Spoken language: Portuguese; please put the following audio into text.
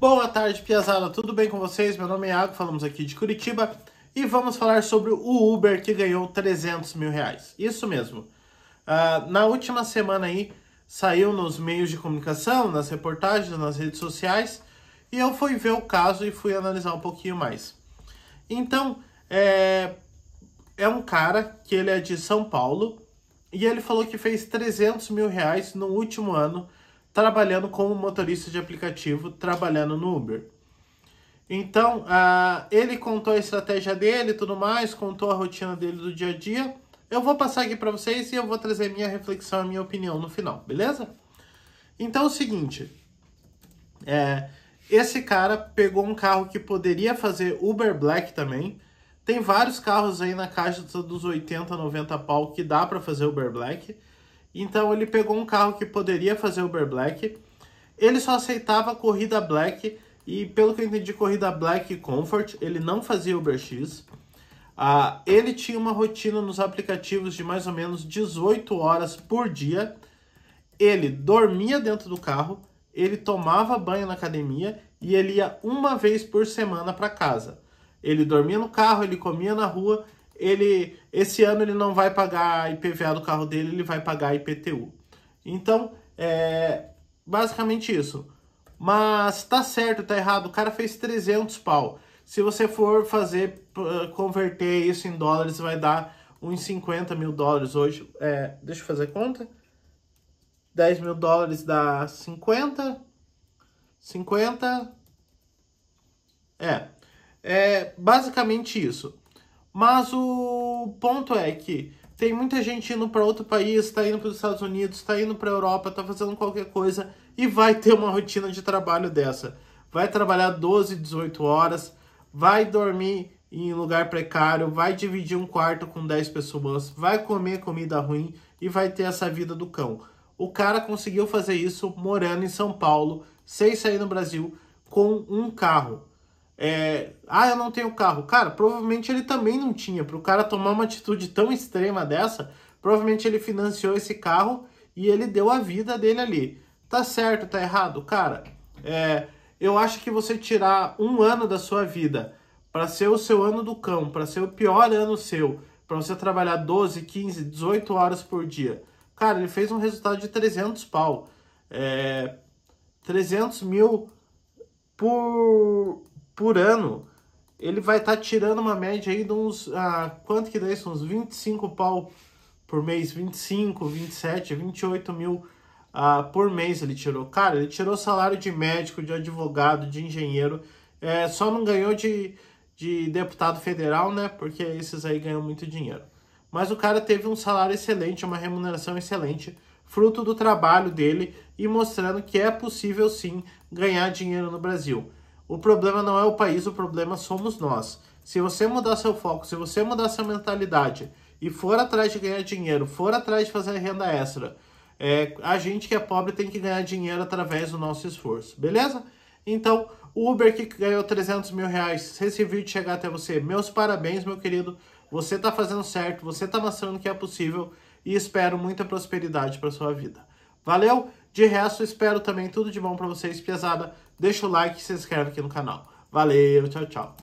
Boa tarde, Piazada. Tudo bem com vocês? Meu nome é Iago, falamos aqui de Curitiba e vamos falar sobre o Uber que ganhou 300 mil reais. Isso mesmo. Uh, na última semana aí, saiu nos meios de comunicação, nas reportagens, nas redes sociais e eu fui ver o caso e fui analisar um pouquinho mais. Então, é, é um cara que ele é de São Paulo e ele falou que fez 300 mil reais no último ano trabalhando como motorista de aplicativo, trabalhando no Uber. Então, uh, ele contou a estratégia dele e tudo mais, contou a rotina dele do dia a dia. Eu vou passar aqui para vocês e eu vou trazer minha reflexão, a minha opinião no final, beleza? Então é o seguinte, é, esse cara pegou um carro que poderia fazer Uber Black também. Tem vários carros aí na caixa dos 80, 90 pau que dá para fazer Uber Black. Então ele pegou um carro que poderia fazer Uber Black. Ele só aceitava corrida Black e pelo que eu entendi, corrida Black e Comfort, ele não fazia Uber X. Ah, ele tinha uma rotina nos aplicativos de mais ou menos 18 horas por dia. Ele dormia dentro do carro, ele tomava banho na academia e ele ia uma vez por semana para casa. Ele dormia no carro, ele comia na rua ele esse ano ele não vai pagar IPVA do carro dele, ele vai pagar IPTU. Então, é basicamente isso. Mas tá certo, tá errado, o cara fez 300 pau. Se você for fazer, converter isso em dólares, vai dar uns 50 mil dólares hoje. É, deixa eu fazer conta. 10 mil dólares dá 50. 50. É. É basicamente isso. Mas o ponto é que tem muita gente indo para outro país, está indo para os Estados Unidos, está indo para a Europa, está fazendo qualquer coisa e vai ter uma rotina de trabalho dessa. Vai trabalhar 12, 18 horas, vai dormir em lugar precário, vai dividir um quarto com 10 pessoas, vai comer comida ruim e vai ter essa vida do cão. O cara conseguiu fazer isso morando em São Paulo, sem sair no Brasil, com um carro. É, ah, eu não tenho carro. Cara, provavelmente ele também não tinha. Para o cara tomar uma atitude tão extrema dessa, provavelmente ele financiou esse carro e ele deu a vida dele ali. Tá certo, tá errado? Cara, é, eu acho que você tirar um ano da sua vida para ser o seu ano do cão, para ser o pior ano seu, para você trabalhar 12, 15, 18 horas por dia. Cara, ele fez um resultado de 300 pau. É, 300 mil por, por ano, ele vai estar tá tirando uma média aí de uns. Ah, quanto que dá isso? Uns 25 pau por mês, 25, 27, 28 mil ah, por mês ele tirou. Cara, ele tirou salário de médico, de advogado, de engenheiro, é, só não ganhou de, de deputado federal, né? Porque esses aí ganham muito dinheiro. Mas o cara teve um salário excelente, uma remuneração excelente, fruto do trabalho dele e mostrando que é possível sim ganhar dinheiro no Brasil. O problema não é o país, o problema somos nós. Se você mudar seu foco, se você mudar sua mentalidade e for atrás de ganhar dinheiro, for atrás de fazer renda extra, é, a gente que é pobre tem que ganhar dinheiro através do nosso esforço, beleza? Então, o Uber que ganhou 300 mil reais, se esse vídeo chegar até você, meus parabéns, meu querido. Você está fazendo certo, você está mostrando que é possível e espero muita prosperidade para sua vida. Valeu! De resto, espero também tudo de bom para vocês, pesada. Deixa o like e se inscreve aqui no canal. Valeu, tchau, tchau.